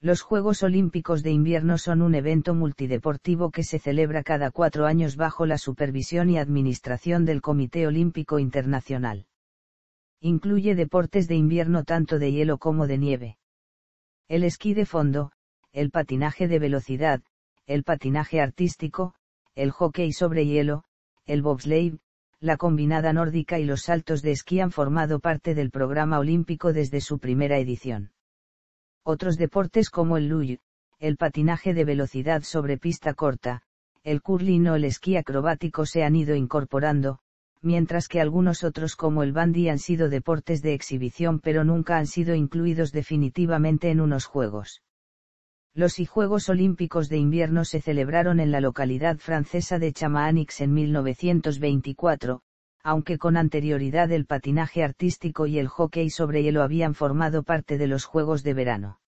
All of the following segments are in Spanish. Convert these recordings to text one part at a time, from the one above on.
Los Juegos Olímpicos de Invierno son un evento multideportivo que se celebra cada cuatro años bajo la supervisión y administración del Comité Olímpico Internacional. Incluye deportes de invierno tanto de hielo como de nieve. El esquí de fondo, el patinaje de velocidad, el patinaje artístico, el hockey sobre hielo, el bobsleigh, la combinada nórdica y los saltos de esquí han formado parte del programa olímpico desde su primera edición. Otros deportes como el luge, el patinaje de velocidad sobre pista corta, el curling o el esquí acrobático se han ido incorporando, mientras que algunos otros como el bandy han sido deportes de exhibición pero nunca han sido incluidos definitivamente en unos juegos. Los Juegos Olímpicos de Invierno se celebraron en la localidad francesa de Chamaanix en 1924, aunque con anterioridad el patinaje artístico y el hockey sobre hielo habían formado parte de los Juegos de Verano.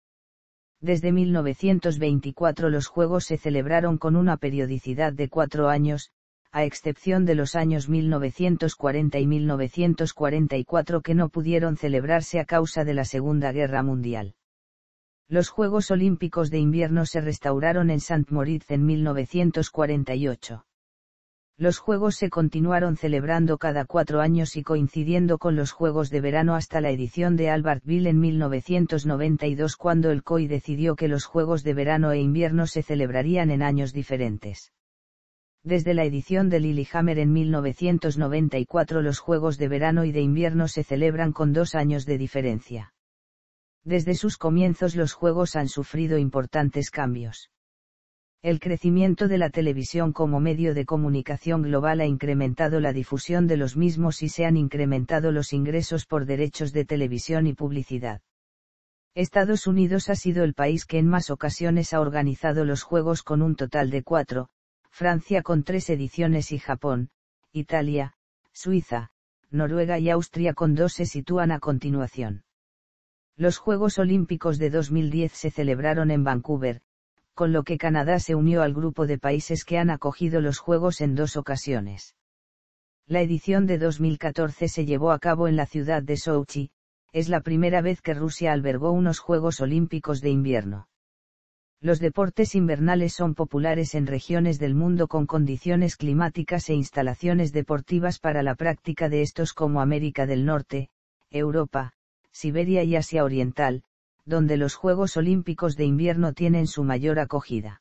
Desde 1924 los Juegos se celebraron con una periodicidad de cuatro años, a excepción de los años 1940 y 1944 que no pudieron celebrarse a causa de la Segunda Guerra Mundial. Los Juegos Olímpicos de Invierno se restauraron en St. Moritz en 1948. Los Juegos se continuaron celebrando cada cuatro años y coincidiendo con los Juegos de Verano hasta la edición de Albertville en 1992 cuando el COI decidió que los Juegos de Verano e Invierno se celebrarían en años diferentes. Desde la edición de Lillehammer en 1994 los Juegos de Verano y de Invierno se celebran con dos años de diferencia. Desde sus comienzos los Juegos han sufrido importantes cambios el crecimiento de la televisión como medio de comunicación global ha incrementado la difusión de los mismos y se han incrementado los ingresos por derechos de televisión y publicidad. Estados Unidos ha sido el país que en más ocasiones ha organizado los Juegos con un total de cuatro, Francia con tres ediciones y Japón, Italia, Suiza, Noruega y Austria con dos se sitúan a continuación. Los Juegos Olímpicos de 2010 se celebraron en Vancouver, con lo que Canadá se unió al grupo de países que han acogido los Juegos en dos ocasiones. La edición de 2014 se llevó a cabo en la ciudad de Sochi, es la primera vez que Rusia albergó unos Juegos Olímpicos de invierno. Los deportes invernales son populares en regiones del mundo con condiciones climáticas e instalaciones deportivas para la práctica de estos como América del Norte, Europa, Siberia y Asia Oriental, donde los Juegos Olímpicos de invierno tienen su mayor acogida.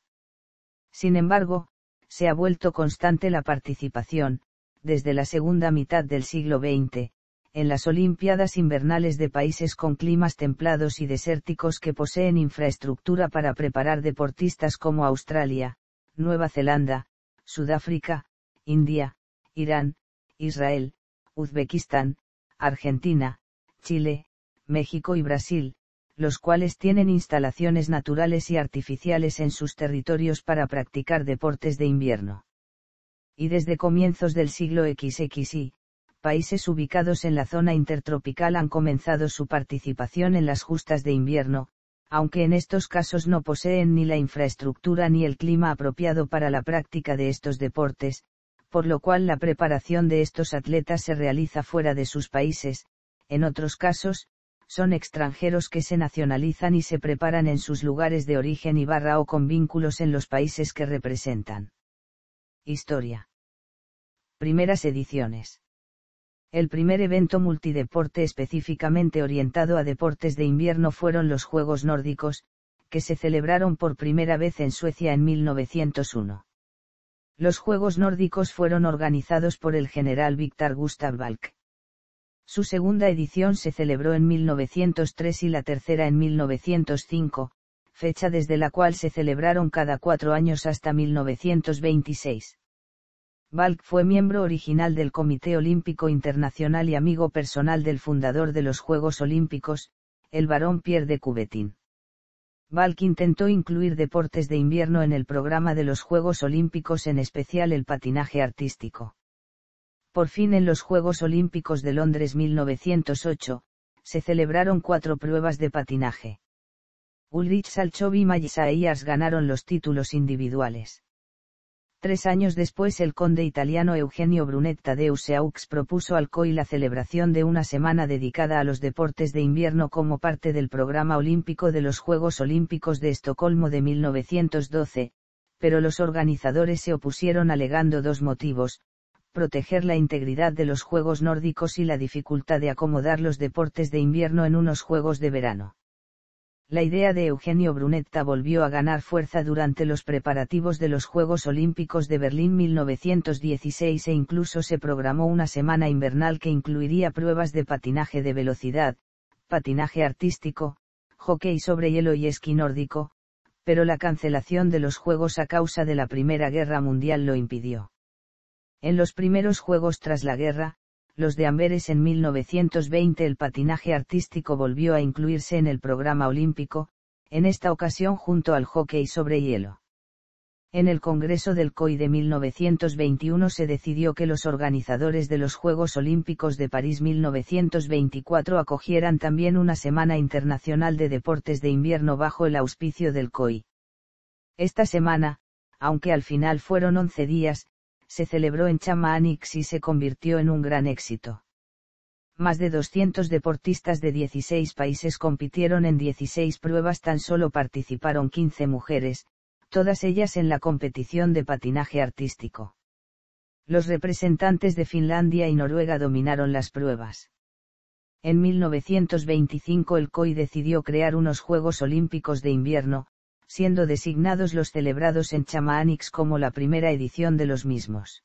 Sin embargo, se ha vuelto constante la participación, desde la segunda mitad del siglo XX, en las Olimpiadas invernales de países con climas templados y desérticos que poseen infraestructura para preparar deportistas como Australia, Nueva Zelanda, Sudáfrica, India, Irán, Israel, Uzbekistán, Argentina, Chile, México y Brasil, los cuales tienen instalaciones naturales y artificiales en sus territorios para practicar deportes de invierno. Y desde comienzos del siglo XXI, países ubicados en la zona intertropical han comenzado su participación en las justas de invierno, aunque en estos casos no poseen ni la infraestructura ni el clima apropiado para la práctica de estos deportes, por lo cual la preparación de estos atletas se realiza fuera de sus países, en otros casos, son extranjeros que se nacionalizan y se preparan en sus lugares de origen y barra o con vínculos en los países que representan. Historia. Primeras ediciones. El primer evento multideporte específicamente orientado a deportes de invierno fueron los Juegos Nórdicos, que se celebraron por primera vez en Suecia en 1901. Los Juegos Nórdicos fueron organizados por el general Víctor Gustav Balk. Su segunda edición se celebró en 1903 y la tercera en 1905, fecha desde la cual se celebraron cada cuatro años hasta 1926. Balk fue miembro original del Comité Olímpico Internacional y amigo personal del fundador de los Juegos Olímpicos, el barón Pierre de Coubertin. Balk intentó incluir deportes de invierno en el programa de los Juegos Olímpicos, en especial el patinaje artístico. Por fin en los Juegos Olímpicos de Londres 1908, se celebraron cuatro pruebas de patinaje. Ulrich Salchow y Isaías ganaron los títulos individuales. Tres años después el conde italiano Eugenio Brunetta de Useaux propuso al COI la celebración de una semana dedicada a los deportes de invierno como parte del programa olímpico de los Juegos Olímpicos de Estocolmo de 1912, pero los organizadores se opusieron alegando dos motivos, proteger la integridad de los Juegos nórdicos y la dificultad de acomodar los deportes de invierno en unos Juegos de verano. La idea de Eugenio Brunetta volvió a ganar fuerza durante los preparativos de los Juegos Olímpicos de Berlín 1916 e incluso se programó una semana invernal que incluiría pruebas de patinaje de velocidad, patinaje artístico, hockey sobre hielo y esquí nórdico, pero la cancelación de los Juegos a causa de la Primera Guerra Mundial lo impidió. En los primeros Juegos tras la guerra, los de Amberes en 1920 el patinaje artístico volvió a incluirse en el programa olímpico, en esta ocasión junto al hockey sobre hielo. En el Congreso del COI de 1921 se decidió que los organizadores de los Juegos Olímpicos de París 1924 acogieran también una Semana Internacional de Deportes de Invierno bajo el auspicio del COI. Esta semana, aunque al final fueron 11 días, se celebró en Chama y se convirtió en un gran éxito. Más de 200 deportistas de 16 países compitieron en 16 pruebas, tan solo participaron 15 mujeres, todas ellas en la competición de patinaje artístico. Los representantes de Finlandia y Noruega dominaron las pruebas. En 1925 el COI decidió crear unos Juegos Olímpicos de invierno, siendo designados los celebrados en Chamaanix como la primera edición de los mismos.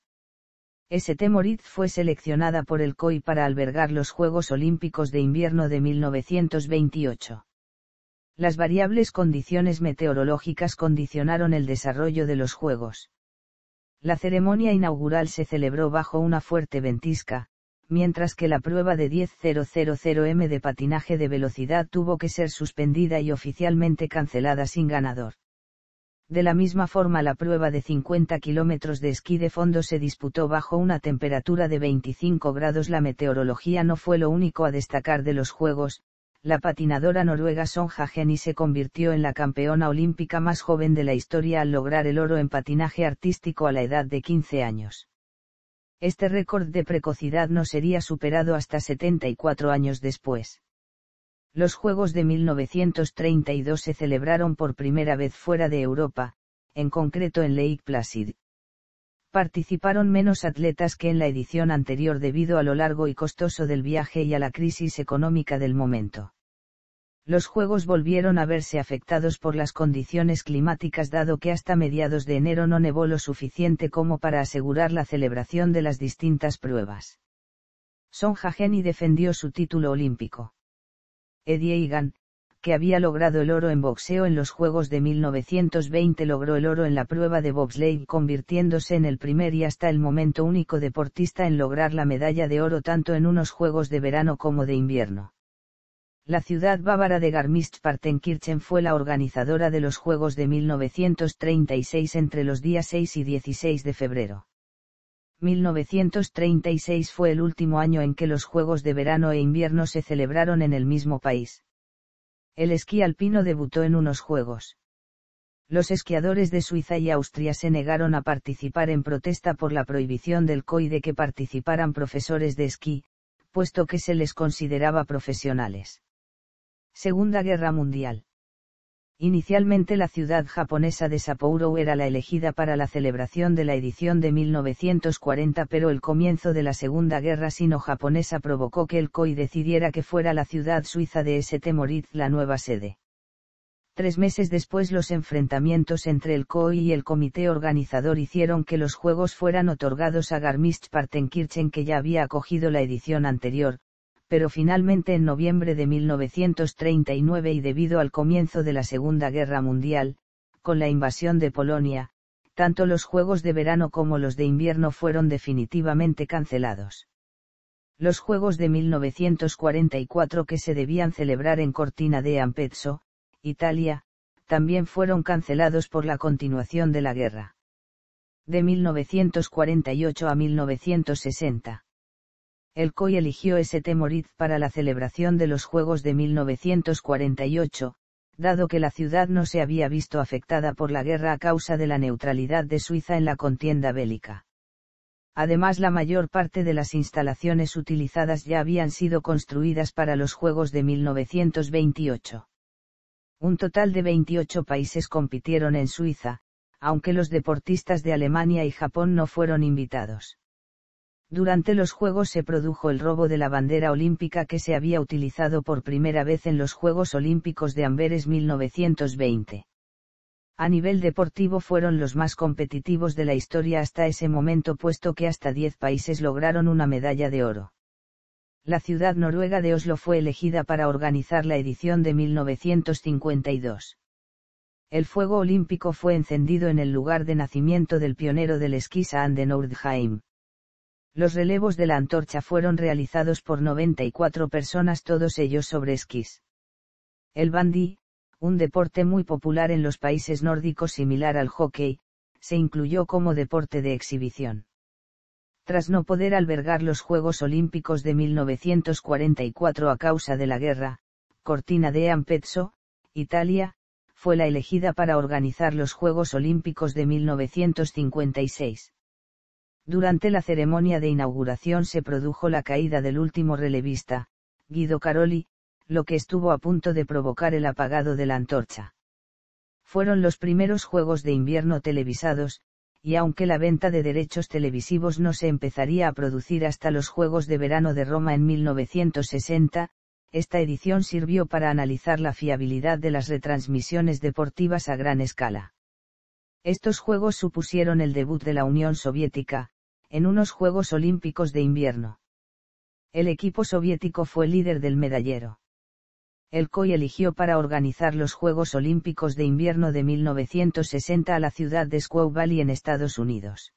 St. Moritz fue seleccionada por el COI para albergar los Juegos Olímpicos de Invierno de 1928. Las variables condiciones meteorológicas condicionaron el desarrollo de los Juegos. La ceremonia inaugural se celebró bajo una fuerte ventisca, mientras que la prueba de 10.000m de patinaje de velocidad tuvo que ser suspendida y oficialmente cancelada sin ganador. De la misma forma la prueba de 50 kilómetros de esquí de fondo se disputó bajo una temperatura de 25 grados. La meteorología no fue lo único a destacar de los Juegos, la patinadora noruega Sonja Geni se convirtió en la campeona olímpica más joven de la historia al lograr el oro en patinaje artístico a la edad de 15 años. Este récord de precocidad no sería superado hasta 74 años después. Los Juegos de 1932 se celebraron por primera vez fuera de Europa, en concreto en Lake Placid. Participaron menos atletas que en la edición anterior debido a lo largo y costoso del viaje y a la crisis económica del momento los Juegos volvieron a verse afectados por las condiciones climáticas dado que hasta mediados de enero no nevó lo suficiente como para asegurar la celebración de las distintas pruebas. Son Hageni defendió su título olímpico. Eddie Egan, que había logrado el oro en boxeo en los Juegos de 1920 logró el oro en la prueba de bobsleigh convirtiéndose en el primer y hasta el momento único deportista en lograr la medalla de oro tanto en unos Juegos de verano como de invierno la ciudad bávara de Garmisch-Partenkirchen fue la organizadora de los Juegos de 1936 entre los días 6 y 16 de febrero. 1936 fue el último año en que los Juegos de verano e invierno se celebraron en el mismo país. El esquí alpino debutó en unos Juegos. Los esquiadores de Suiza y Austria se negaron a participar en protesta por la prohibición del COI de que participaran profesores de esquí, puesto que se les consideraba profesionales Segunda Guerra Mundial. Inicialmente la ciudad japonesa de Sapporo era la elegida para la celebración de la edición de 1940 pero el comienzo de la Segunda Guerra Sino-Japonesa provocó que el COI decidiera que fuera la ciudad suiza de St. Moritz la nueva sede. Tres meses después los enfrentamientos entre el COI y el comité organizador hicieron que los juegos fueran otorgados a Garmisch-Partenkirchen que ya había acogido la edición anterior, pero finalmente en noviembre de 1939 y debido al comienzo de la Segunda Guerra Mundial, con la invasión de Polonia, tanto los Juegos de verano como los de invierno fueron definitivamente cancelados. Los Juegos de 1944 que se debían celebrar en Cortina de Ampezzo, Italia, también fueron cancelados por la continuación de la guerra. De 1948 a 1960 el COI eligió St. Moritz para la celebración de los Juegos de 1948, dado que la ciudad no se había visto afectada por la guerra a causa de la neutralidad de Suiza en la contienda bélica. Además, la mayor parte de las instalaciones utilizadas ya habían sido construidas para los Juegos de 1928. Un total de 28 países compitieron en Suiza, aunque los deportistas de Alemania y Japón no fueron invitados. Durante los Juegos se produjo el robo de la bandera olímpica que se había utilizado por primera vez en los Juegos Olímpicos de Amberes 1920. A nivel deportivo fueron los más competitivos de la historia hasta ese momento puesto que hasta 10 países lograron una medalla de oro. La ciudad noruega de Oslo fue elegida para organizar la edición de 1952. El fuego olímpico fue encendido en el lugar de nacimiento del pionero del esquí Saan Nordheim. Los relevos de la antorcha fueron realizados por 94 personas, todos ellos sobre esquís. El bandy, un deporte muy popular en los países nórdicos similar al hockey, se incluyó como deporte de exhibición. Tras no poder albergar los Juegos Olímpicos de 1944 a causa de la guerra, Cortina de Ampezzo, Italia, fue la elegida para organizar los Juegos Olímpicos de 1956. Durante la ceremonia de inauguración se produjo la caída del último relevista, Guido Caroli, lo que estuvo a punto de provocar el apagado de la antorcha. Fueron los primeros Juegos de invierno televisados, y aunque la venta de derechos televisivos no se empezaría a producir hasta los Juegos de Verano de Roma en 1960, esta edición sirvió para analizar la fiabilidad de las retransmisiones deportivas a gran escala. Estos Juegos supusieron el debut de la Unión Soviética, en unos Juegos Olímpicos de invierno. El equipo soviético fue líder del medallero. El COI eligió para organizar los Juegos Olímpicos de invierno de 1960 a la ciudad de Squaw Valley en Estados Unidos.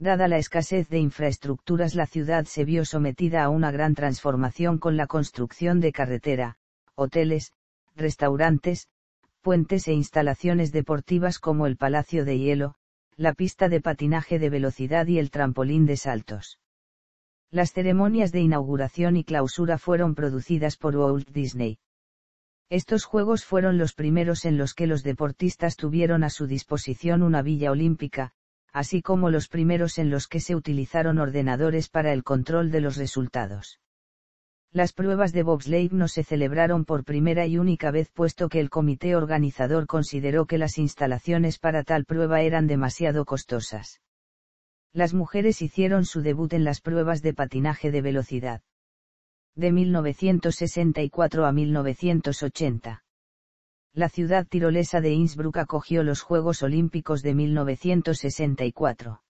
Dada la escasez de infraestructuras la ciudad se vio sometida a una gran transformación con la construcción de carretera, hoteles, restaurantes, puentes e instalaciones deportivas como el Palacio de Hielo, la pista de patinaje de velocidad y el trampolín de saltos. Las ceremonias de inauguración y clausura fueron producidas por Walt Disney. Estos Juegos fueron los primeros en los que los deportistas tuvieron a su disposición una villa olímpica, así como los primeros en los que se utilizaron ordenadores para el control de los resultados. Las pruebas de bobsleigh no se celebraron por primera y única vez puesto que el comité organizador consideró que las instalaciones para tal prueba eran demasiado costosas. Las mujeres hicieron su debut en las pruebas de patinaje de velocidad. De 1964 a 1980. La ciudad tirolesa de Innsbruck acogió los Juegos Olímpicos de 1964.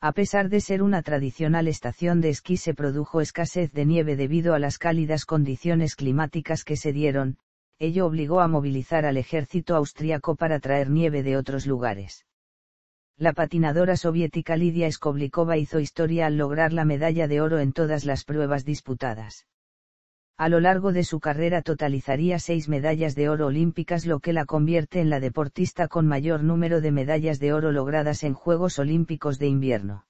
A pesar de ser una tradicional estación de esquí se produjo escasez de nieve debido a las cálidas condiciones climáticas que se dieron, ello obligó a movilizar al ejército austriaco para traer nieve de otros lugares. La patinadora soviética Lidia Skoblikova hizo historia al lograr la medalla de oro en todas las pruebas disputadas. A lo largo de su carrera totalizaría seis medallas de oro olímpicas, lo que la convierte en la deportista con mayor número de medallas de oro logradas en Juegos Olímpicos de Invierno.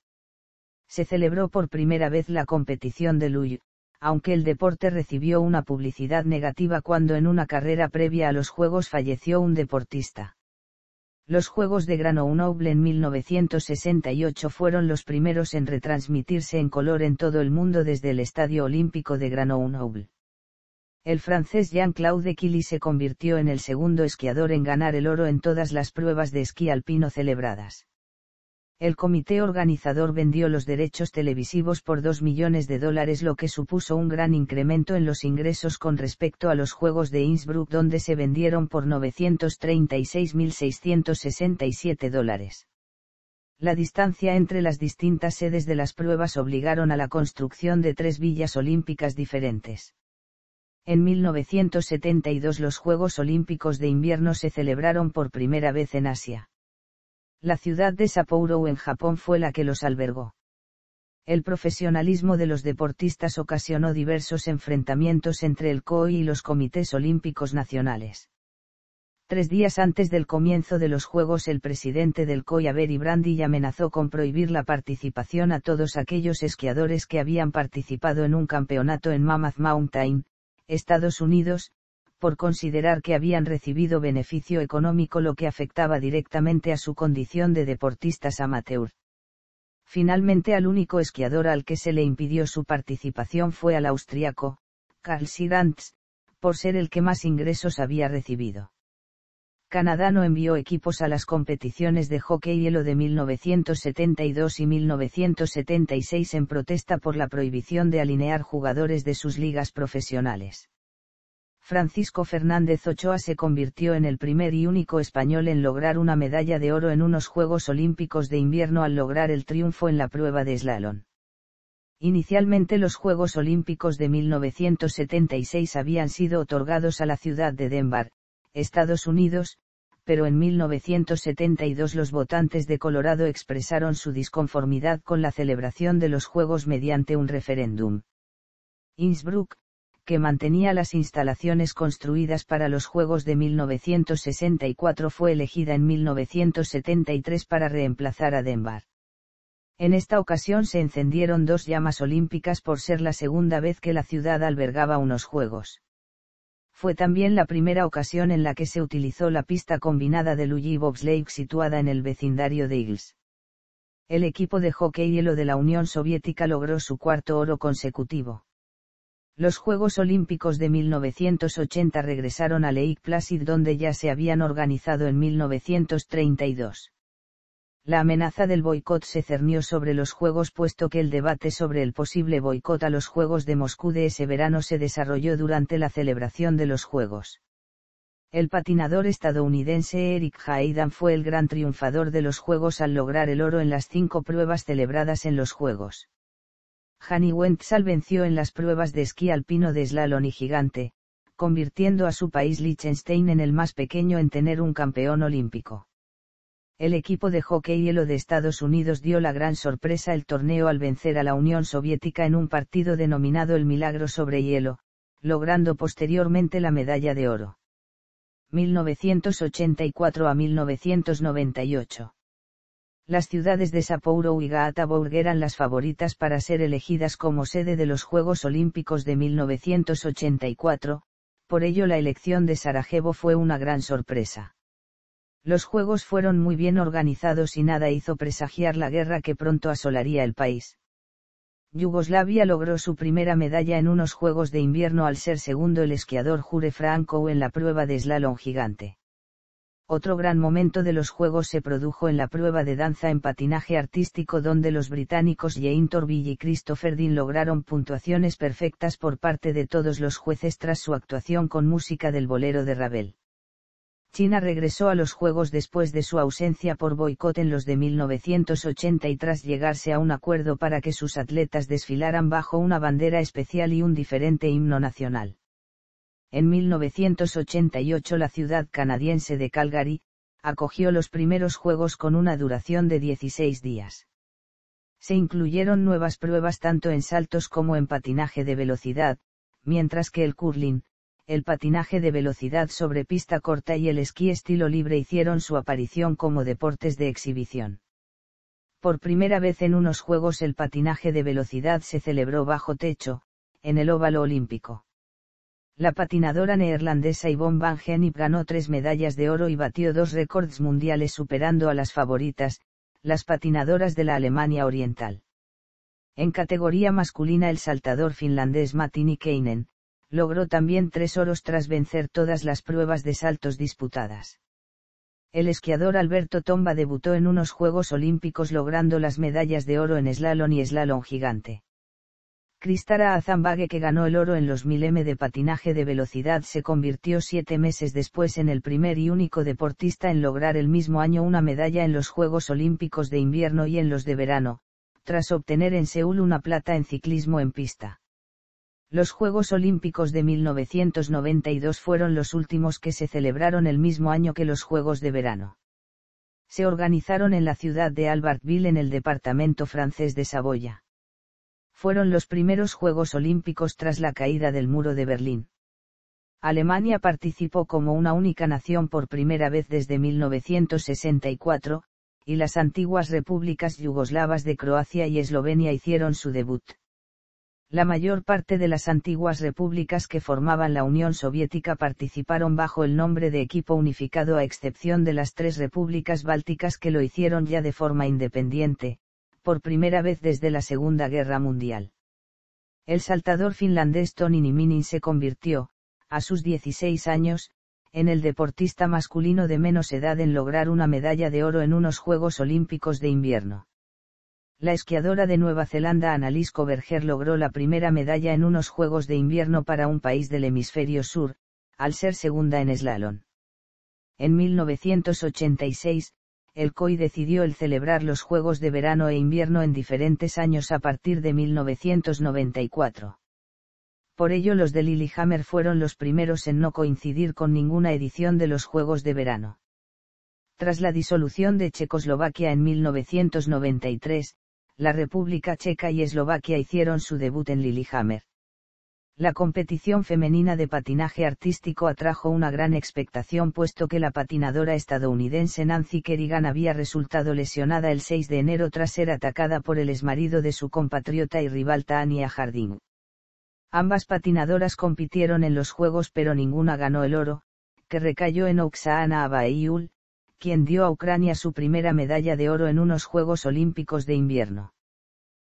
Se celebró por primera vez la competición de luge, aunque el deporte recibió una publicidad negativa cuando en una carrera previa a los Juegos falleció un deportista. Los Juegos de Noble en 1968 fueron los primeros en retransmitirse en color en todo el mundo desde el Estadio Olímpico de Noble el francés Jean-Claude Killy se convirtió en el segundo esquiador en ganar el oro en todas las pruebas de esquí alpino celebradas. El comité organizador vendió los derechos televisivos por 2 millones de dólares, lo que supuso un gran incremento en los ingresos con respecto a los Juegos de Innsbruck, donde se vendieron por 936.667 dólares. La distancia entre las distintas sedes de las pruebas obligaron a la construcción de tres villas olímpicas diferentes en 1972 los Juegos Olímpicos de Invierno se celebraron por primera vez en Asia. La ciudad de Sapporo en Japón fue la que los albergó. El profesionalismo de los deportistas ocasionó diversos enfrentamientos entre el COI e y los comités olímpicos nacionales. Tres días antes del comienzo de los Juegos el presidente del COI e, Avery Brandi amenazó con prohibir la participación a todos aquellos esquiadores que habían participado en un campeonato en Mammoth Mountain, Estados Unidos, por considerar que habían recibido beneficio económico lo que afectaba directamente a su condición de deportistas amateur. Finalmente al único esquiador al que se le impidió su participación fue al austriaco, Karl Sigantz, por ser el que más ingresos había recibido. Canadá no envió equipos a las competiciones de hockey hielo de 1972 y 1976 en protesta por la prohibición de alinear jugadores de sus ligas profesionales. Francisco Fernández Ochoa se convirtió en el primer y único español en lograr una medalla de oro en unos Juegos Olímpicos de invierno al lograr el triunfo en la prueba de slalom. Inicialmente los Juegos Olímpicos de 1976 habían sido otorgados a la ciudad de Denver, Estados Unidos, pero en 1972 los votantes de Colorado expresaron su disconformidad con la celebración de los Juegos mediante un referéndum. Innsbruck, que mantenía las instalaciones construidas para los Juegos de 1964 fue elegida en 1973 para reemplazar a Denver. En esta ocasión se encendieron dos llamas olímpicas por ser la segunda vez que la ciudad albergaba unos Juegos fue también la primera ocasión en la que se utilizó la pista combinada de Luigi Bob's Lake situada en el vecindario de Eagles. El equipo de hockey hielo de la Unión Soviética logró su cuarto oro consecutivo. Los Juegos Olímpicos de 1980 regresaron a Lake Placid donde ya se habían organizado en 1932 la amenaza del boicot se cernió sobre los Juegos puesto que el debate sobre el posible boicot a los Juegos de Moscú de ese verano se desarrolló durante la celebración de los Juegos. El patinador estadounidense Eric Haydn fue el gran triunfador de los Juegos al lograr el oro en las cinco pruebas celebradas en los Juegos. Hanny Wentzal venció en las pruebas de esquí alpino de slalom y gigante, convirtiendo a su país Liechtenstein en el más pequeño en tener un campeón olímpico. El equipo de hockey hielo de Estados Unidos dio la gran sorpresa el torneo al vencer a la Unión Soviética en un partido denominado el Milagro sobre Hielo, logrando posteriormente la medalla de oro. 1984 a 1998. Las ciudades de Sapporo y Gataburg eran las favoritas para ser elegidas como sede de los Juegos Olímpicos de 1984, por ello la elección de Sarajevo fue una gran sorpresa. Los juegos fueron muy bien organizados y nada hizo presagiar la guerra que pronto asolaría el país. Yugoslavia logró su primera medalla en unos Juegos de Invierno al ser segundo el esquiador Jure Franco en la prueba de slalom gigante. Otro gran momento de los Juegos se produjo en la prueba de danza en patinaje artístico donde los británicos Jane Torbill y Christopher Dean lograron puntuaciones perfectas por parte de todos los jueces tras su actuación con música del bolero de Ravel. China regresó a los Juegos después de su ausencia por boicot en los de 1980 y tras llegarse a un acuerdo para que sus atletas desfilaran bajo una bandera especial y un diferente himno nacional. En 1988 la ciudad canadiense de Calgary, acogió los primeros Juegos con una duración de 16 días. Se incluyeron nuevas pruebas tanto en saltos como en patinaje de velocidad, mientras que el curling, el patinaje de velocidad sobre pista corta y el esquí estilo libre hicieron su aparición como deportes de exhibición. Por primera vez en unos Juegos el patinaje de velocidad se celebró bajo techo, en el óvalo olímpico. La patinadora neerlandesa Yvonne Van Genip ganó tres medallas de oro y batió dos récords mundiales superando a las favoritas, las patinadoras de la Alemania Oriental. En categoría masculina el saltador finlandés Matini Keinen, logró también tres oros tras vencer todas las pruebas de saltos disputadas. El esquiador Alberto Tomba debutó en unos Juegos Olímpicos logrando las medallas de oro en slalom y slalom gigante. Cristara Azambague que ganó el oro en los 1000m de patinaje de velocidad se convirtió siete meses después en el primer y único deportista en lograr el mismo año una medalla en los Juegos Olímpicos de invierno y en los de verano, tras obtener en Seúl una plata en ciclismo en pista. Los Juegos Olímpicos de 1992 fueron los últimos que se celebraron el mismo año que los Juegos de Verano. Se organizaron en la ciudad de Albertville en el departamento francés de Saboya. Fueron los primeros Juegos Olímpicos tras la caída del muro de Berlín. Alemania participó como una única nación por primera vez desde 1964, y las antiguas repúblicas yugoslavas de Croacia y Eslovenia hicieron su debut la mayor parte de las antiguas repúblicas que formaban la Unión Soviética participaron bajo el nombre de equipo unificado a excepción de las tres repúblicas bálticas que lo hicieron ya de forma independiente, por primera vez desde la Segunda Guerra Mundial. El saltador finlandés Tony Niminin se convirtió, a sus 16 años, en el deportista masculino de menos edad en lograr una medalla de oro en unos Juegos Olímpicos de invierno la esquiadora de Nueva Zelanda Annalise Coverger logró la primera medalla en unos Juegos de Invierno para un país del hemisferio sur, al ser segunda en slalom. En 1986, el COI decidió el celebrar los Juegos de Verano e Invierno en diferentes años a partir de 1994. Por ello los de Lillehammer fueron los primeros en no coincidir con ninguna edición de los Juegos de Verano. Tras la disolución de Checoslovaquia en 1993, la República Checa y Eslovaquia hicieron su debut en Lillehammer. La competición femenina de patinaje artístico atrajo una gran expectación puesto que la patinadora estadounidense Nancy Kerrigan había resultado lesionada el 6 de enero tras ser atacada por el exmarido de su compatriota y rival Tania Jardín. Ambas patinadoras compitieron en los Juegos pero ninguna ganó el oro, que recayó en Oksana Abaeul, quien dio a Ucrania su primera medalla de oro en unos Juegos Olímpicos de invierno.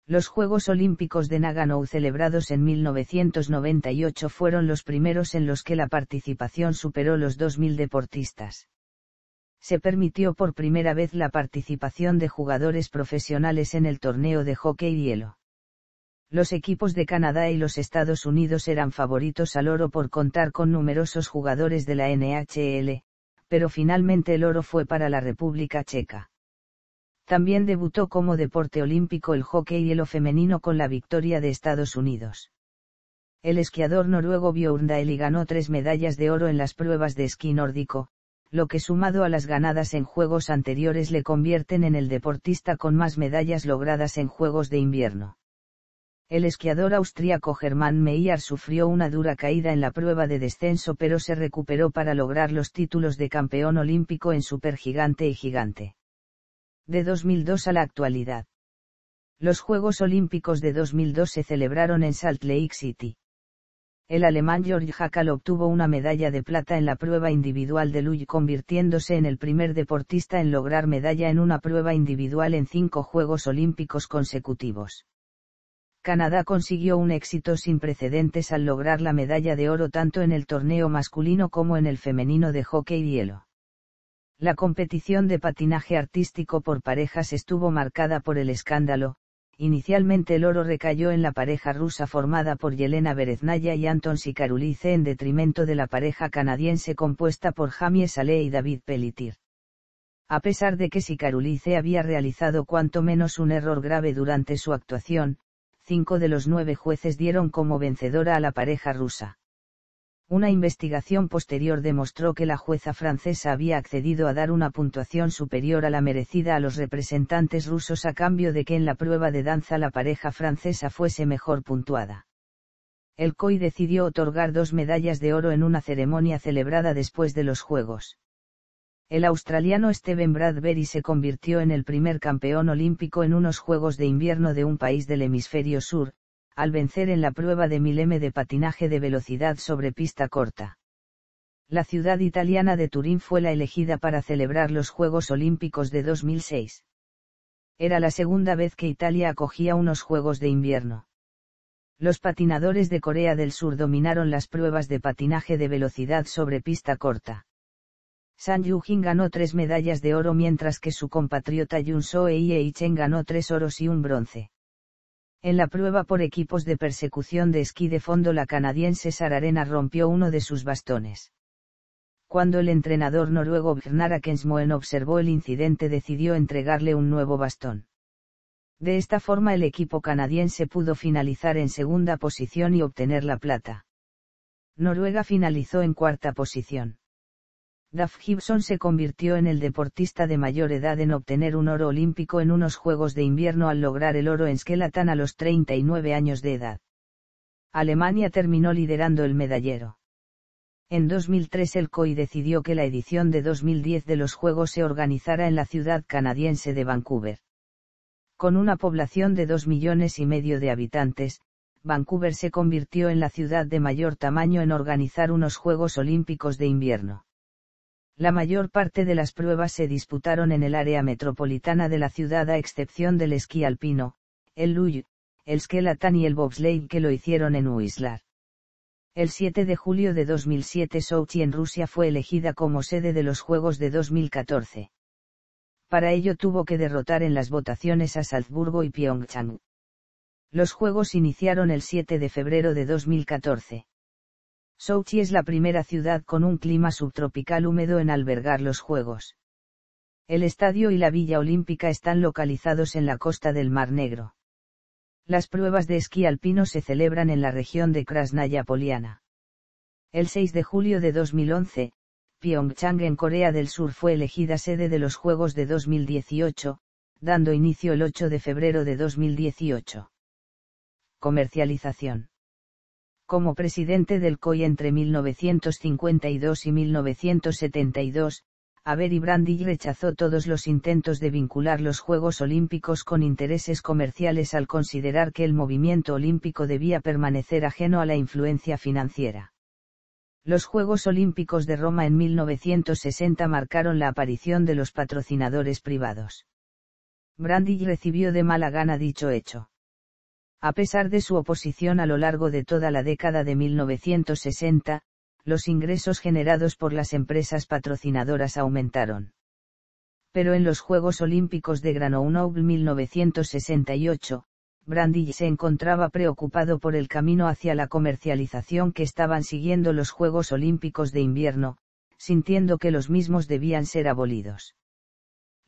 Los Juegos Olímpicos de Nagano celebrados en 1998 fueron los primeros en los que la participación superó los 2.000 deportistas. Se permitió por primera vez la participación de jugadores profesionales en el torneo de hockey hielo. Los equipos de Canadá y los Estados Unidos eran favoritos al oro por contar con numerosos jugadores de la NHL, pero finalmente el oro fue para la República Checa. También debutó como deporte olímpico el hockey y hielo femenino con la victoria de Estados Unidos. El esquiador noruego Björn ganó tres medallas de oro en las pruebas de esquí nórdico, lo que sumado a las ganadas en Juegos anteriores le convierten en el deportista con más medallas logradas en Juegos de invierno. El esquiador austríaco Germán Meyer sufrió una dura caída en la prueba de descenso pero se recuperó para lograr los títulos de campeón olímpico en supergigante y gigante. De 2002 a la actualidad. Los Juegos Olímpicos de 2002 se celebraron en Salt Lake City. El alemán Georg Hackel obtuvo una medalla de plata en la prueba individual de luge convirtiéndose en el primer deportista en lograr medalla en una prueba individual en cinco Juegos Olímpicos consecutivos. Canadá consiguió un éxito sin precedentes al lograr la medalla de oro tanto en el torneo masculino como en el femenino de hockey hielo. La competición de patinaje artístico por parejas estuvo marcada por el escándalo, inicialmente el oro recayó en la pareja rusa formada por Yelena Bereznaya y Anton Sikarulice en detrimento de la pareja canadiense compuesta por Jamie Saleh y David Pelletier a pesar de que Sicarulice había realizado cuanto menos un error grave durante su actuación, cinco de los nueve jueces dieron como vencedora a la pareja rusa. Una investigación posterior demostró que la jueza francesa había accedido a dar una puntuación superior a la merecida a los representantes rusos a cambio de que en la prueba de danza la pareja francesa fuese mejor puntuada. El COI decidió otorgar dos medallas de oro en una ceremonia celebrada después de los Juegos el australiano Steven Bradbury se convirtió en el primer campeón olímpico en unos Juegos de Invierno de un país del hemisferio sur, al vencer en la prueba de 1000 de patinaje de velocidad sobre pista corta. La ciudad italiana de Turín fue la elegida para celebrar los Juegos Olímpicos de 2006. Era la segunda vez que Italia acogía unos Juegos de Invierno. Los patinadores de Corea del Sur dominaron las pruebas de patinaje de velocidad sobre pista corta San Yujin ganó tres medallas de oro mientras que su compatriota Yun Soe Eichen ganó tres oros y un bronce. En la prueba por equipos de persecución de esquí de fondo la canadiense Sararena rompió uno de sus bastones. Cuando el entrenador noruego Bernard Akensmoen observó el incidente decidió entregarle un nuevo bastón. De esta forma el equipo canadiense pudo finalizar en segunda posición y obtener la plata. Noruega finalizó en cuarta posición. Duff Gibson se convirtió en el deportista de mayor edad en obtener un oro olímpico en unos Juegos de Invierno al lograr el oro en Skeleton a los 39 años de edad. Alemania terminó liderando el medallero. En 2003 el COI decidió que la edición de 2010 de los Juegos se organizara en la ciudad canadiense de Vancouver. Con una población de 2 millones y medio de habitantes, Vancouver se convirtió en la ciudad de mayor tamaño en organizar unos Juegos Olímpicos de invierno. La mayor parte de las pruebas se disputaron en el área metropolitana de la ciudad a excepción del esquí alpino, el luge, el skeleton y el bobsleigh que lo hicieron en Uislar. El 7 de julio de 2007 Sochi en Rusia fue elegida como sede de los Juegos de 2014. Para ello tuvo que derrotar en las votaciones a Salzburgo y Pyeongchang. Los Juegos iniciaron el 7 de febrero de 2014. Sochi es la primera ciudad con un clima subtropical húmedo en albergar los Juegos. El estadio y la Villa Olímpica están localizados en la costa del Mar Negro. Las pruebas de esquí alpino se celebran en la región de Krasnaya Poliana. El 6 de julio de 2011, Pyeongchang en Corea del Sur fue elegida sede de los Juegos de 2018, dando inicio el 8 de febrero de 2018. Comercialización como presidente del COI entre 1952 y 1972, Avery y rechazó todos los intentos de vincular los Juegos Olímpicos con intereses comerciales al considerar que el movimiento olímpico debía permanecer ajeno a la influencia financiera. Los Juegos Olímpicos de Roma en 1960 marcaron la aparición de los patrocinadores privados. Brandy recibió de mala gana dicho hecho. A pesar de su oposición a lo largo de toda la década de 1960, los ingresos generados por las empresas patrocinadoras aumentaron. Pero en los Juegos Olímpicos de Grenoble 1968, Brandy se encontraba preocupado por el camino hacia la comercialización que estaban siguiendo los Juegos Olímpicos de invierno, sintiendo que los mismos debían ser abolidos.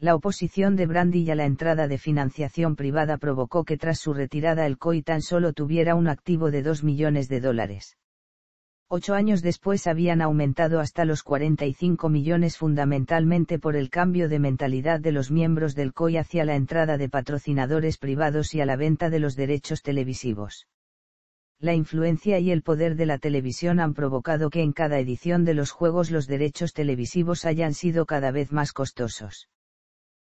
La oposición de Brandy a la entrada de financiación privada provocó que tras su retirada el COI tan solo tuviera un activo de 2 millones de dólares. Ocho años después habían aumentado hasta los 45 millones fundamentalmente por el cambio de mentalidad de los miembros del COI hacia la entrada de patrocinadores privados y a la venta de los derechos televisivos. La influencia y el poder de la televisión han provocado que en cada edición de los juegos los derechos televisivos hayan sido cada vez más costosos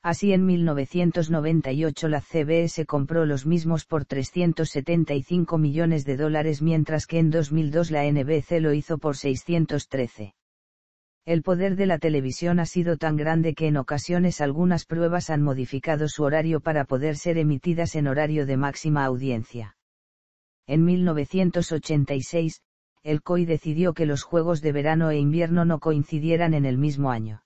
Así en 1998 la CBS compró los mismos por 375 millones de dólares mientras que en 2002 la NBC lo hizo por 613. El poder de la televisión ha sido tan grande que en ocasiones algunas pruebas han modificado su horario para poder ser emitidas en horario de máxima audiencia. En 1986, el COI decidió que los Juegos de Verano e Invierno no coincidieran en el mismo año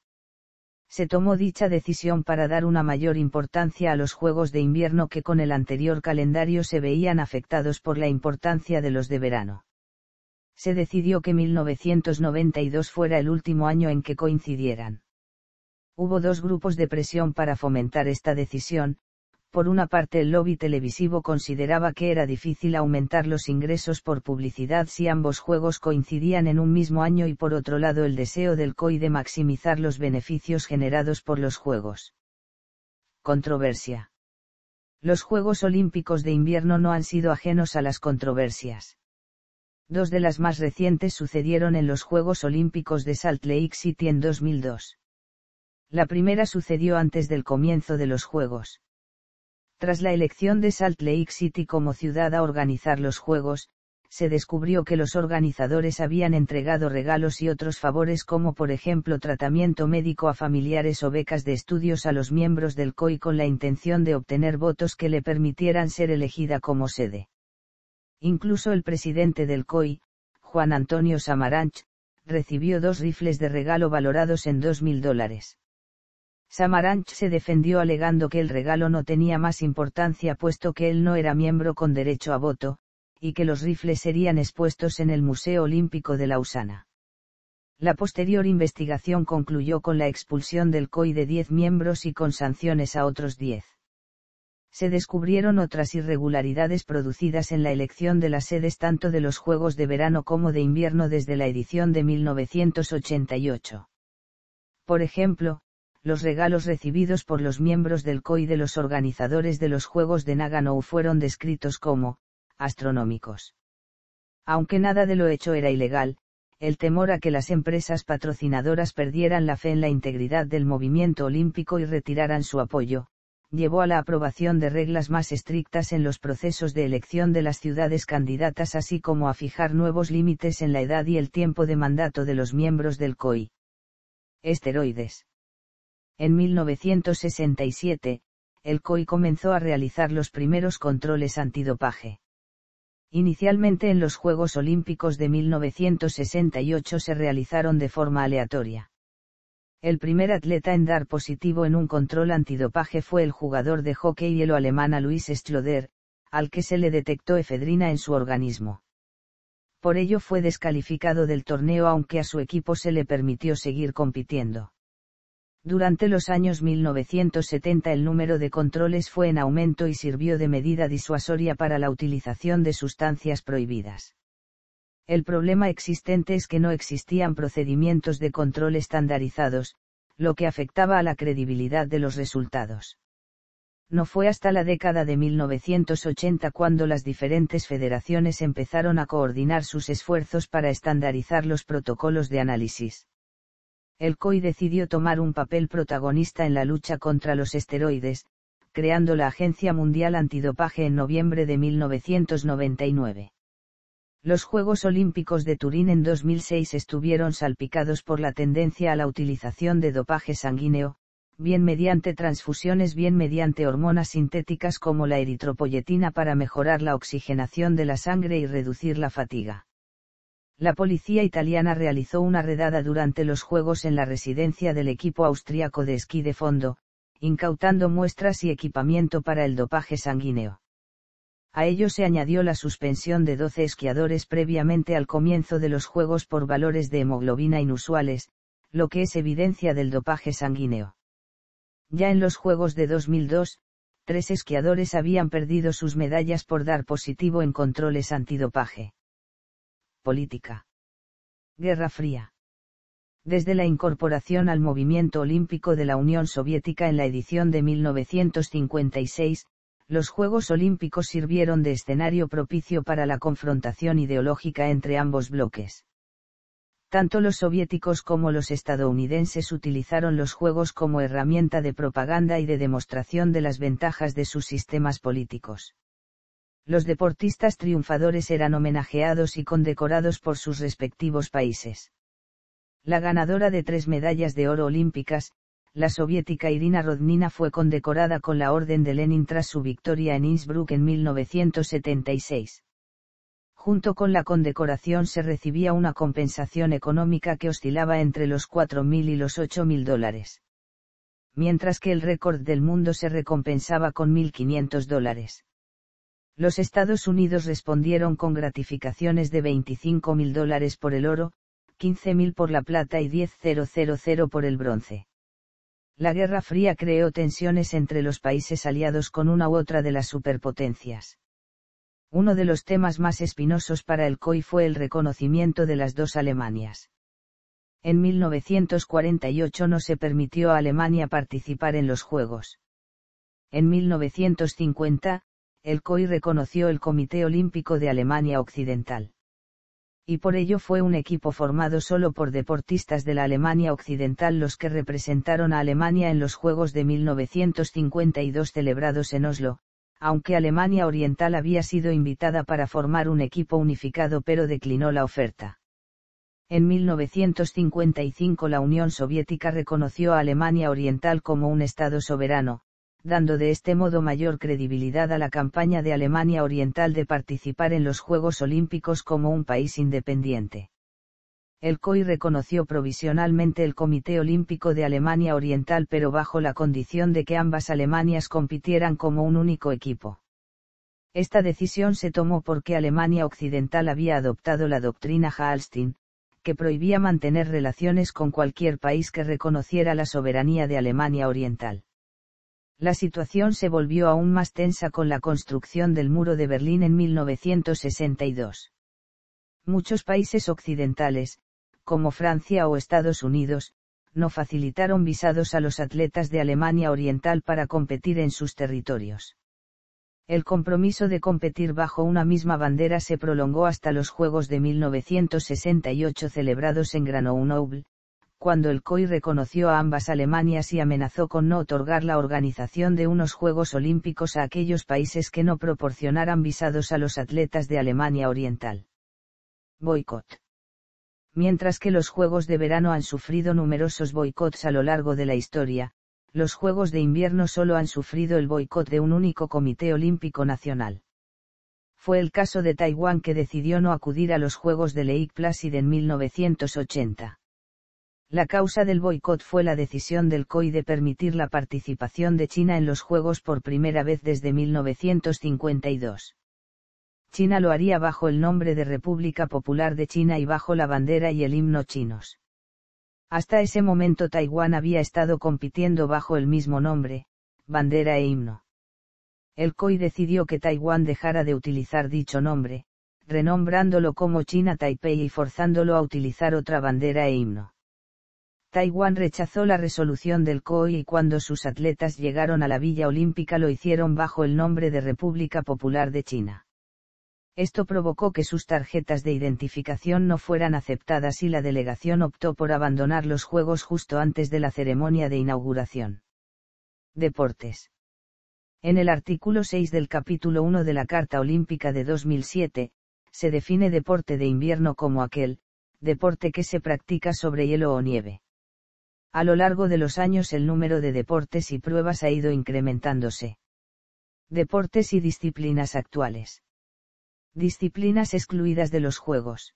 se tomó dicha decisión para dar una mayor importancia a los Juegos de invierno que con el anterior calendario se veían afectados por la importancia de los de verano. Se decidió que 1992 fuera el último año en que coincidieran. Hubo dos grupos de presión para fomentar esta decisión, por una parte el lobby televisivo consideraba que era difícil aumentar los ingresos por publicidad si ambos juegos coincidían en un mismo año y por otro lado el deseo del COI de maximizar los beneficios generados por los juegos. Controversia. Los Juegos Olímpicos de Invierno no han sido ajenos a las controversias. Dos de las más recientes sucedieron en los Juegos Olímpicos de Salt Lake City en 2002. La primera sucedió antes del comienzo de los Juegos. Tras la elección de Salt Lake City como ciudad a organizar los Juegos, se descubrió que los organizadores habían entregado regalos y otros favores como por ejemplo tratamiento médico a familiares o becas de estudios a los miembros del COI con la intención de obtener votos que le permitieran ser elegida como sede. Incluso el presidente del COI, Juan Antonio Samaranch, recibió dos rifles de regalo valorados en 2.000 dólares. Samaranch se defendió alegando que el regalo no tenía más importancia puesto que él no era miembro con derecho a voto, y que los rifles serían expuestos en el Museo Olímpico de Lausana. La posterior investigación concluyó con la expulsión del COI de 10 miembros y con sanciones a otros 10. Se descubrieron otras irregularidades producidas en la elección de las sedes tanto de los Juegos de Verano como de Invierno desde la edición de 1988. Por ejemplo, los regalos recibidos por los miembros del COI de los organizadores de los Juegos de Nagano fueron descritos como astronómicos. Aunque nada de lo hecho era ilegal, el temor a que las empresas patrocinadoras perdieran la fe en la integridad del movimiento olímpico y retiraran su apoyo, llevó a la aprobación de reglas más estrictas en los procesos de elección de las ciudades candidatas, así como a fijar nuevos límites en la edad y el tiempo de mandato de los miembros del COI. Esteroides. En 1967, el COI comenzó a realizar los primeros controles antidopaje. Inicialmente en los Juegos Olímpicos de 1968 se realizaron de forma aleatoria. El primer atleta en dar positivo en un control antidopaje fue el jugador de hockey hielo alemán Luis Schloder, al que se le detectó efedrina en su organismo. Por ello fue descalificado del torneo aunque a su equipo se le permitió seguir compitiendo. Durante los años 1970 el número de controles fue en aumento y sirvió de medida disuasoria para la utilización de sustancias prohibidas. El problema existente es que no existían procedimientos de control estandarizados, lo que afectaba a la credibilidad de los resultados. No fue hasta la década de 1980 cuando las diferentes federaciones empezaron a coordinar sus esfuerzos para estandarizar los protocolos de análisis el COI decidió tomar un papel protagonista en la lucha contra los esteroides, creando la Agencia Mundial Antidopaje en noviembre de 1999. Los Juegos Olímpicos de Turín en 2006 estuvieron salpicados por la tendencia a la utilización de dopaje sanguíneo, bien mediante transfusiones, bien mediante hormonas sintéticas como la eritropoyetina para mejorar la oxigenación de la sangre y reducir la fatiga la policía italiana realizó una redada durante los Juegos en la residencia del equipo austriaco de esquí de fondo, incautando muestras y equipamiento para el dopaje sanguíneo. A ello se añadió la suspensión de 12 esquiadores previamente al comienzo de los Juegos por valores de hemoglobina inusuales, lo que es evidencia del dopaje sanguíneo. Ya en los Juegos de 2002, tres esquiadores habían perdido sus medallas por dar positivo en controles antidopaje política. Guerra Fría. Desde la incorporación al movimiento olímpico de la Unión Soviética en la edición de 1956, los Juegos Olímpicos sirvieron de escenario propicio para la confrontación ideológica entre ambos bloques. Tanto los soviéticos como los estadounidenses utilizaron los Juegos como herramienta de propaganda y de demostración de las ventajas de sus sistemas políticos los deportistas triunfadores eran homenajeados y condecorados por sus respectivos países. La ganadora de tres medallas de oro olímpicas, la soviética Irina Rodnina fue condecorada con la Orden de Lenin tras su victoria en Innsbruck en 1976. Junto con la condecoración se recibía una compensación económica que oscilaba entre los 4.000 y los 8.000 dólares. Mientras que el récord del mundo se recompensaba con 1.500 dólares. Los Estados Unidos respondieron con gratificaciones de 25.000 mil dólares por el oro, 15.000 mil por la plata y 10.000 por el bronce. La Guerra Fría creó tensiones entre los países aliados con una u otra de las superpotencias. Uno de los temas más espinosos para el COI fue el reconocimiento de las dos Alemanias en 1948 no se permitió a Alemania participar en los Juegos. En 1950, el COI reconoció el Comité Olímpico de Alemania Occidental. Y por ello fue un equipo formado solo por deportistas de la Alemania Occidental los que representaron a Alemania en los Juegos de 1952 celebrados en Oslo, aunque Alemania Oriental había sido invitada para formar un equipo unificado pero declinó la oferta. En 1955 la Unión Soviética reconoció a Alemania Oriental como un Estado soberano, dando de este modo mayor credibilidad a la campaña de Alemania Oriental de participar en los Juegos Olímpicos como un país independiente. El COI reconoció provisionalmente el Comité Olímpico de Alemania Oriental pero bajo la condición de que ambas Alemanias compitieran como un único equipo. Esta decisión se tomó porque Alemania Occidental había adoptado la doctrina Hallstein, que prohibía mantener relaciones con cualquier país que reconociera la soberanía de Alemania Oriental la situación se volvió aún más tensa con la construcción del muro de Berlín en 1962. Muchos países occidentales, como Francia o Estados Unidos, no facilitaron visados a los atletas de Alemania Oriental para competir en sus territorios. El compromiso de competir bajo una misma bandera se prolongó hasta los Juegos de 1968 celebrados en Grenoble, cuando el COI reconoció a ambas Alemanias y amenazó con no otorgar la organización de unos Juegos Olímpicos a aquellos países que no proporcionaran visados a los atletas de Alemania Oriental. Boicot. Mientras que los Juegos de verano han sufrido numerosos boicots a lo largo de la historia, los Juegos de invierno solo han sufrido el boicot de un único Comité Olímpico Nacional fue el caso de Taiwán que decidió no acudir a los Juegos de Lake Placid en 1980. La causa del boicot fue la decisión del COI de permitir la participación de China en los Juegos por primera vez desde 1952. China lo haría bajo el nombre de República Popular de China y bajo la bandera y el himno chinos. Hasta ese momento Taiwán había estado compitiendo bajo el mismo nombre, bandera e himno. El COI decidió que Taiwán dejara de utilizar dicho nombre, renombrándolo como China Taipei y forzándolo a utilizar otra bandera e himno. Taiwán rechazó la resolución del COI y cuando sus atletas llegaron a la Villa Olímpica lo hicieron bajo el nombre de República Popular de China. Esto provocó que sus tarjetas de identificación no fueran aceptadas y la delegación optó por abandonar los Juegos justo antes de la ceremonia de inauguración. Deportes. En el artículo 6 del capítulo 1 de la Carta Olímpica de 2007, se define deporte de invierno como aquel, deporte que se practica sobre hielo o nieve a lo largo de los años el número de deportes y pruebas ha ido incrementándose. Deportes y disciplinas actuales. Disciplinas excluidas de los Juegos.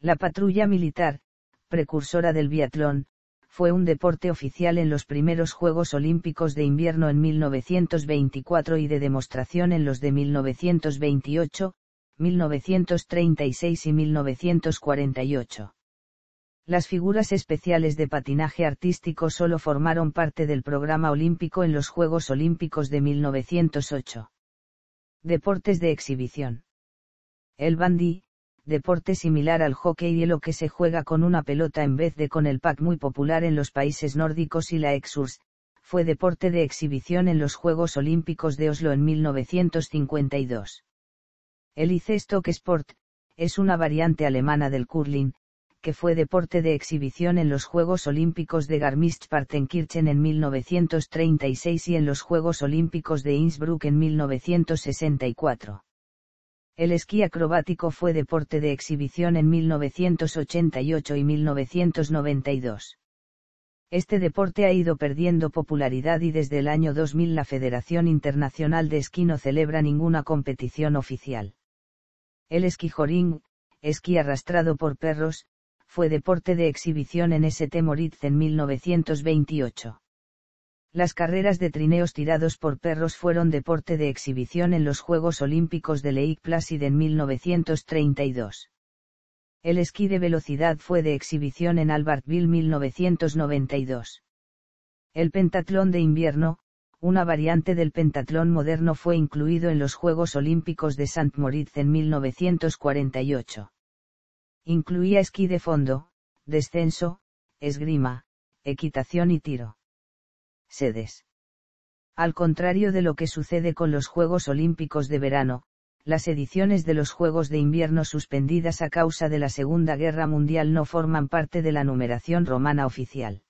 La patrulla militar, precursora del biatlón, fue un deporte oficial en los primeros Juegos Olímpicos de invierno en 1924 y de demostración en los de 1928, 1936 y 1948 las figuras especiales de patinaje artístico solo formaron parte del programa olímpico en los Juegos Olímpicos de 1908. Deportes de exhibición. El bandy, deporte similar al hockey hielo que se juega con una pelota en vez de con el pack muy popular en los países nórdicos y la exurs, fue deporte de exhibición en los Juegos Olímpicos de Oslo en 1952. El Stock Sport, es una variante alemana del curling, que fue deporte de exhibición en los Juegos Olímpicos de Garmisch-Partenkirchen en 1936 y en los Juegos Olímpicos de Innsbruck en 1964. El esquí acrobático fue deporte de exhibición en 1988 y 1992. Este deporte ha ido perdiendo popularidad y desde el año 2000 la Federación Internacional de Esquí no celebra ninguna competición oficial. El esquijorín, esquí arrastrado por perros, fue deporte de exhibición en St. Moritz en 1928. Las carreras de trineos tirados por perros fueron deporte de exhibición en los Juegos Olímpicos de Lake Placid en 1932. El esquí de velocidad fue de exhibición en Albertville 1992. El pentatlón de invierno, una variante del pentatlón moderno fue incluido en los Juegos Olímpicos de St. Moritz en 1948. Incluía esquí de fondo, descenso, esgrima, equitación y tiro. Sedes. Al contrario de lo que sucede con los Juegos Olímpicos de verano, las ediciones de los Juegos de invierno suspendidas a causa de la Segunda Guerra Mundial no forman parte de la numeración romana oficial.